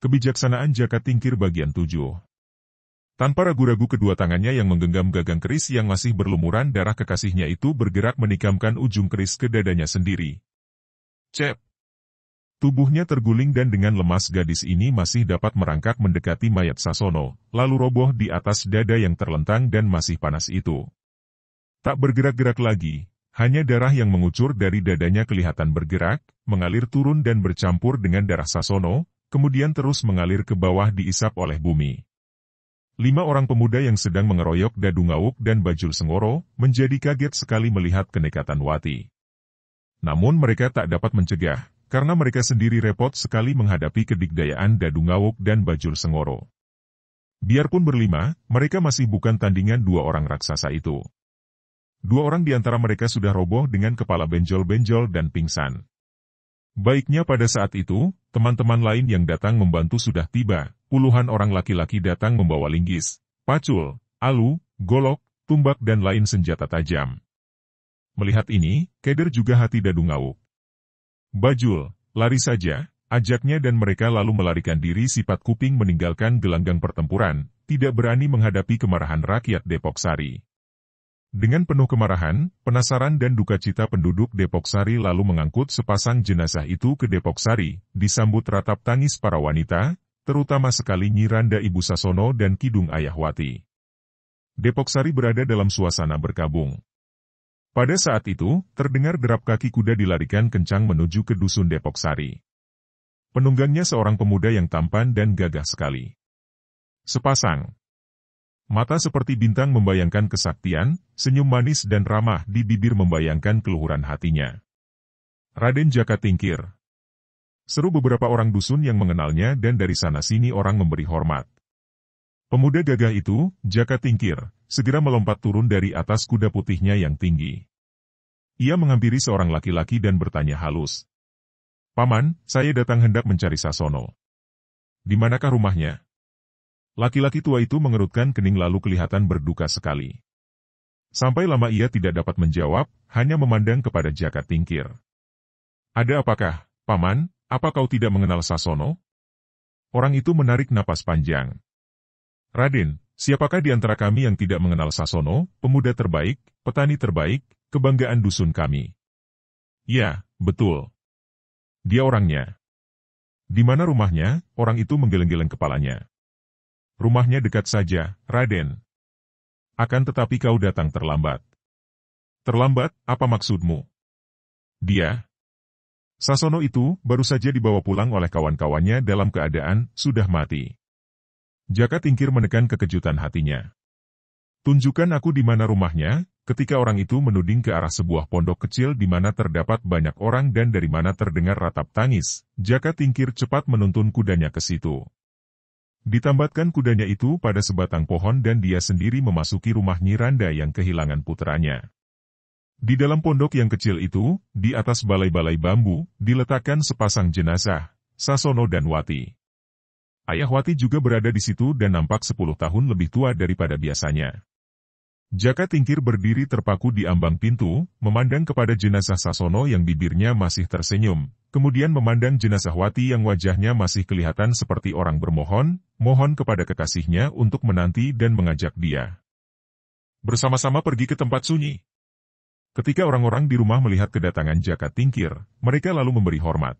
Kebijaksanaan jaka tingkir bagian 7. Tanpa ragu-ragu kedua tangannya yang menggenggam gagang keris yang masih berlumuran darah kekasihnya itu bergerak menikamkan ujung keris ke dadanya sendiri. Cep! Tubuhnya terguling dan dengan lemas gadis ini masih dapat merangkak mendekati mayat Sasono, lalu roboh di atas dada yang terlentang dan masih panas itu. Tak bergerak-gerak lagi, hanya darah yang mengucur dari dadanya kelihatan bergerak, mengalir turun dan bercampur dengan darah Sasono, kemudian terus mengalir ke bawah diisap oleh bumi. Lima orang pemuda yang sedang mengeroyok Dadu ngawuk dan Bajul Sengoro menjadi kaget sekali melihat kenekatan Wati. Namun mereka tak dapat mencegah, karena mereka sendiri repot sekali menghadapi kedikdayaan Dadu ngawuk dan Bajul Sengoro. Biarpun berlima, mereka masih bukan tandingan dua orang raksasa itu. Dua orang di antara mereka sudah roboh dengan kepala benjol-benjol dan pingsan. Baiknya pada saat itu, Teman-teman lain yang datang membantu sudah tiba, puluhan orang laki-laki datang membawa linggis, pacul, alu, golok, tumbak dan lain senjata tajam. Melihat ini, Keder juga hati dadu ngawuk. Bajul, lari saja, ajaknya dan mereka lalu melarikan diri sifat kuping meninggalkan gelanggang pertempuran, tidak berani menghadapi kemarahan rakyat Depok Sari. Dengan penuh kemarahan, penasaran dan duka cita penduduk Depok Sari lalu mengangkut sepasang jenazah itu ke Depok Sari, disambut ratap tangis para wanita, terutama sekali Nyiranda Ibu Sasono dan Kidung Ayah Wati. Depok Sari berada dalam suasana berkabung. Pada saat itu, terdengar derap kaki kuda dilarikan kencang menuju ke dusun Depok Sari. Penunggangnya seorang pemuda yang tampan dan gagah sekali. Sepasang, Mata seperti bintang membayangkan kesaktian, senyum manis dan ramah di bibir membayangkan keluhuran hatinya. Raden Jaka Tingkir Seru beberapa orang dusun yang mengenalnya dan dari sana-sini orang memberi hormat. Pemuda gagah itu, Jaka Tingkir, segera melompat turun dari atas kuda putihnya yang tinggi. Ia menghampiri seorang laki-laki dan bertanya halus. Paman, saya datang hendak mencari Sasono. Di manakah rumahnya? Laki-laki tua itu mengerutkan kening lalu kelihatan berduka sekali. Sampai lama ia tidak dapat menjawab, hanya memandang kepada Jaka Tingkir. Ada apakah, Paman, apa kau tidak mengenal Sasono? Orang itu menarik napas panjang. Raden, siapakah di antara kami yang tidak mengenal Sasono, pemuda terbaik, petani terbaik, kebanggaan dusun kami? Ya, betul. Dia orangnya. Di mana rumahnya, orang itu menggeleng-geleng kepalanya. Rumahnya dekat saja, Raden. Akan tetapi kau datang terlambat. Terlambat, apa maksudmu? Dia? Sasono itu baru saja dibawa pulang oleh kawan-kawannya dalam keadaan sudah mati. Jaka Tingkir menekan kekejutan hatinya. Tunjukkan aku di mana rumahnya, ketika orang itu menuding ke arah sebuah pondok kecil di mana terdapat banyak orang dan dari mana terdengar ratap tangis. Jaka Tingkir cepat menuntun kudanya ke situ. Ditambatkan kudanya itu pada sebatang pohon dan dia sendiri memasuki rumah Nyiranda yang kehilangan putranya. Di dalam pondok yang kecil itu, di atas balai-balai bambu, diletakkan sepasang jenazah, Sasono dan Wati. Ayah Wati juga berada di situ dan nampak sepuluh tahun lebih tua daripada biasanya. Jaka Tingkir berdiri terpaku di ambang pintu, memandang kepada jenazah Sasono yang bibirnya masih tersenyum, kemudian memandang jenazah Wati yang wajahnya masih kelihatan seperti orang bermohon, mohon kepada kekasihnya untuk menanti dan mengajak dia. Bersama-sama pergi ke tempat sunyi. Ketika orang-orang di rumah melihat kedatangan Jaka Tingkir, mereka lalu memberi hormat.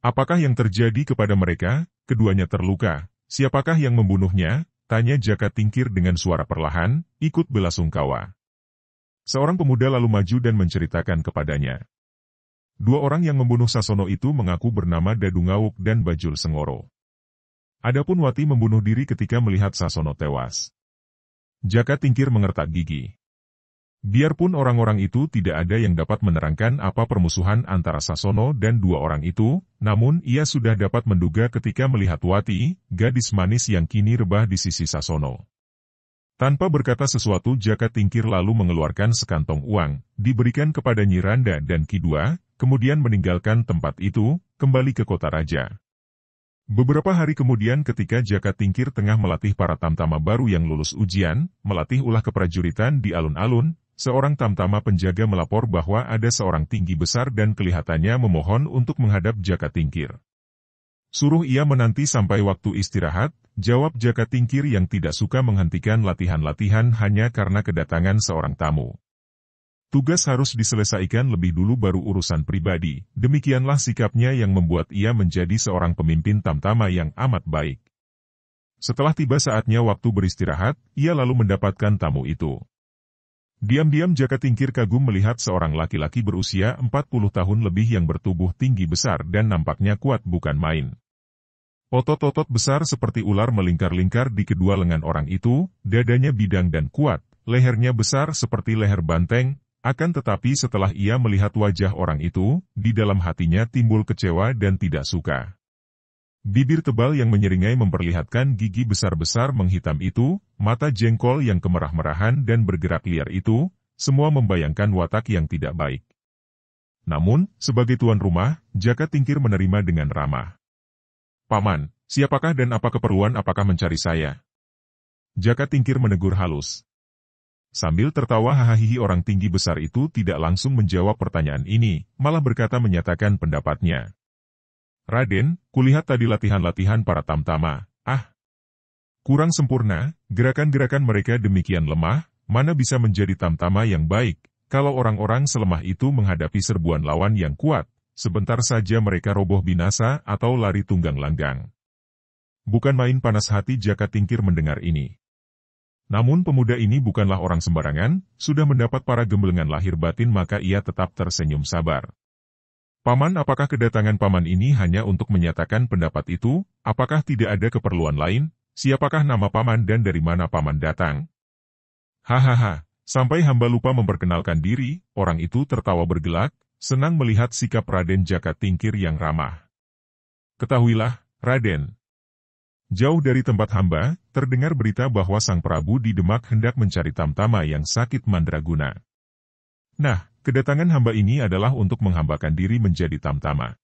Apakah yang terjadi kepada mereka? Keduanya terluka. Siapakah yang membunuhnya? Tanya Jaka Tingkir dengan suara perlahan, ikut belasungkawa. Seorang pemuda lalu maju dan menceritakan kepadanya. Dua orang yang membunuh Sasono itu mengaku bernama Dadungawuk dan Bajul Sengoro. Adapun Wati membunuh diri ketika melihat Sasono tewas. Jaka Tingkir mengertak gigi. Biarpun orang-orang itu tidak ada yang dapat menerangkan apa permusuhan antara Sasono dan dua orang itu, namun ia sudah dapat menduga ketika melihat Wati, gadis manis yang kini rebah di sisi Sasono. Tanpa berkata sesuatu Jaka Tingkir lalu mengeluarkan sekantong uang, diberikan kepada Nyiranda dan Kidua, kemudian meninggalkan tempat itu, kembali ke kota raja. Beberapa hari kemudian ketika Jaka Tingkir tengah melatih para tamtama baru yang lulus ujian, melatih ulah keprajuritan di alun-alun, Seorang tamtama penjaga melapor bahwa ada seorang tinggi besar dan kelihatannya memohon untuk menghadap Jaka Tingkir. Suruh ia menanti sampai waktu istirahat, jawab Jaka Tingkir yang tidak suka menghentikan latihan-latihan hanya karena kedatangan seorang tamu. Tugas harus diselesaikan lebih dulu baru urusan pribadi, demikianlah sikapnya yang membuat ia menjadi seorang pemimpin tamtama yang amat baik. Setelah tiba saatnya waktu beristirahat, ia lalu mendapatkan tamu itu. Diam-diam Jaka Tingkir kagum melihat seorang laki-laki berusia 40 tahun lebih yang bertubuh tinggi besar dan nampaknya kuat bukan main. Otot-otot besar seperti ular melingkar-lingkar di kedua lengan orang itu, dadanya bidang dan kuat, lehernya besar seperti leher banteng, akan tetapi setelah ia melihat wajah orang itu, di dalam hatinya timbul kecewa dan tidak suka. Bibir tebal yang menyeringai memperlihatkan gigi besar-besar menghitam itu, mata jengkol yang kemerah-merahan dan bergerak liar itu, semua membayangkan watak yang tidak baik. Namun, sebagai tuan rumah, Jaka Tingkir menerima dengan ramah. Paman, siapakah dan apa keperluan apakah mencari saya? Jaka Tingkir menegur halus. Sambil tertawa hahaha orang tinggi besar itu tidak langsung menjawab pertanyaan ini, malah berkata menyatakan pendapatnya. Raden, kulihat tadi latihan-latihan para tamtama. Ah! Kurang sempurna, gerakan-gerakan mereka demikian lemah, mana bisa menjadi tamtama yang baik, kalau orang-orang selemah itu menghadapi serbuan lawan yang kuat, sebentar saja mereka roboh binasa atau lari tunggang langgang. Bukan main panas hati Jaka Tingkir mendengar ini. Namun pemuda ini bukanlah orang sembarangan, sudah mendapat para gembelengan lahir batin maka ia tetap tersenyum sabar. Paman apakah kedatangan paman ini hanya untuk menyatakan pendapat itu, apakah tidak ada keperluan lain, siapakah nama paman dan dari mana paman datang? Hahaha, sampai hamba lupa memperkenalkan diri, orang itu tertawa bergelak, senang melihat sikap Raden Jaka Tingkir yang ramah. Ketahuilah, Raden, Jauh dari tempat hamba, terdengar berita bahwa Sang Prabu di Demak hendak mencari Tamtama yang sakit mandraguna. Nah, Kedatangan hamba ini adalah untuk menghambakan diri menjadi tamtama.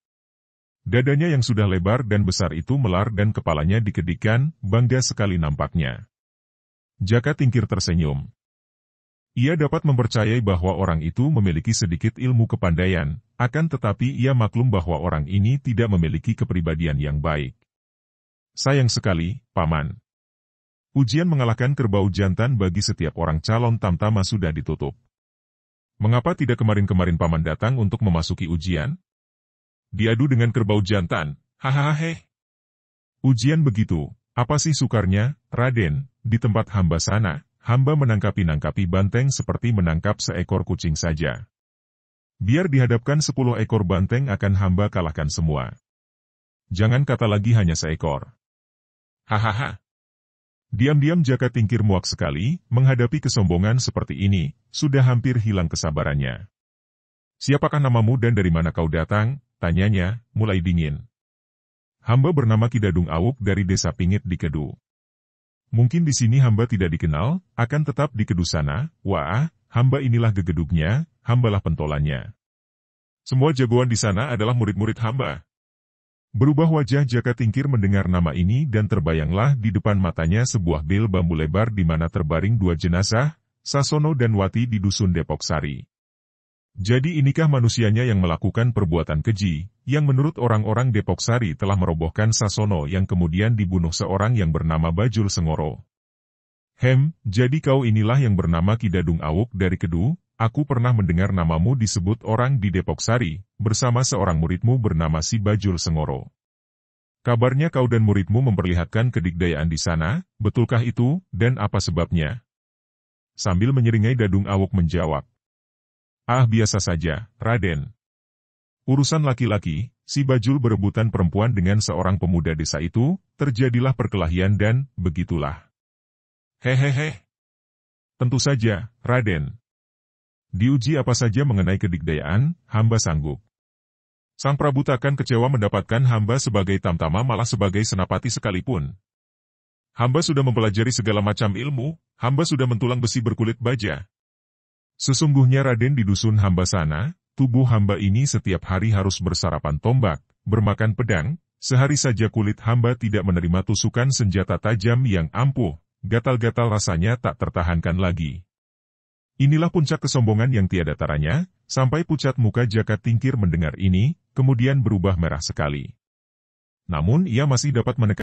Dadanya yang sudah lebar dan besar itu melar dan kepalanya dikedikan, bangga sekali nampaknya. Jaka tingkir tersenyum. Ia dapat mempercayai bahwa orang itu memiliki sedikit ilmu kepandaian, akan tetapi ia maklum bahwa orang ini tidak memiliki kepribadian yang baik. Sayang sekali, Paman. Ujian mengalahkan kerbau jantan bagi setiap orang calon tamtama sudah ditutup. Mengapa tidak kemarin-kemarin paman datang untuk memasuki ujian? Diadu dengan kerbau jantan, hahaha. heh. Ujian begitu, apa sih sukarnya, Raden, di tempat hamba sana, hamba menangkapi-nangkapi banteng seperti menangkap seekor kucing saja. Biar dihadapkan sepuluh ekor banteng akan hamba kalahkan semua. Jangan kata lagi hanya seekor. Hahaha. Diam-diam Jaka Tingkir muak sekali, menghadapi kesombongan seperti ini, sudah hampir hilang kesabarannya. Siapakah namamu dan dari mana kau datang? Tanyanya, mulai dingin. Hamba bernama Kidadung Awuk dari desa Pingit di Kedu. Mungkin di sini hamba tidak dikenal, akan tetap di Kedu sana, wah, hamba inilah gegedugnya, hambalah pentolannya. Semua jagoan di sana adalah murid-murid hamba, Berubah wajah Jaka Tingkir mendengar nama ini dan terbayanglah di depan matanya sebuah bil bambu lebar di mana terbaring dua jenazah, Sasono dan Wati di Dusun Depok Sari. Jadi inikah manusianya yang melakukan perbuatan keji, yang menurut orang-orang Depok Sari telah merobohkan Sasono yang kemudian dibunuh seorang yang bernama Bajul Sengoro. Hem, jadi kau inilah yang bernama Kidadung Awuk dari Kedu, Aku pernah mendengar namamu disebut orang di Depok Sari, bersama seorang muridmu bernama si Bajul Sengoro. Kabarnya kau dan muridmu memperlihatkan kedikdayaan di sana, betulkah itu, dan apa sebabnya? Sambil menyeringai Dadung Awok menjawab. Ah biasa saja, Raden. Urusan laki-laki, si Bajul berebutan perempuan dengan seorang pemuda desa itu, terjadilah perkelahian dan, begitulah. Hehehe. Tentu saja, Raden, Diuji apa saja mengenai kedikdayaan, hamba sanggup. Sang Prabu takkan kecewa mendapatkan hamba sebagai tamtama malah sebagai senapati sekalipun. Hamba sudah mempelajari segala macam ilmu, hamba sudah mentulang besi berkulit baja. Sesungguhnya Raden di dusun hamba sana, tubuh hamba ini setiap hari harus bersarapan tombak, bermakan pedang, sehari saja kulit hamba tidak menerima tusukan senjata tajam yang ampuh, gatal-gatal rasanya tak tertahankan lagi. Inilah puncak kesombongan yang tiada taranya, sampai pucat muka Jaka Tingkir mendengar ini, kemudian berubah merah sekali. Namun ia masih dapat menekan